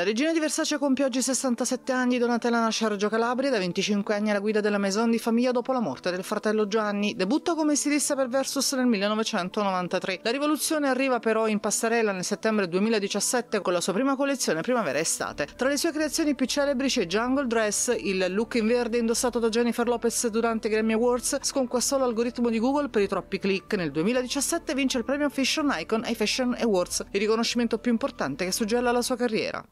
La regina di Versace compie oggi 67 anni, Donatella nasce a Reggio Calabria, da 25 anni alla guida della maison di famiglia dopo la morte del fratello Gianni. Debutta come stilista per Versus nel 1993. La rivoluzione arriva però in passerella nel settembre 2017 con la sua prima collezione primavera-estate. Tra le sue creazioni più celebri c'è Jungle Dress, il look in verde indossato da Jennifer Lopez durante i Grammy Awards, sconquassò l'algoritmo di Google per i troppi click. Nel 2017 vince il premio Fashion Icon ai Fashion Awards, il riconoscimento più importante che suggella la sua carriera.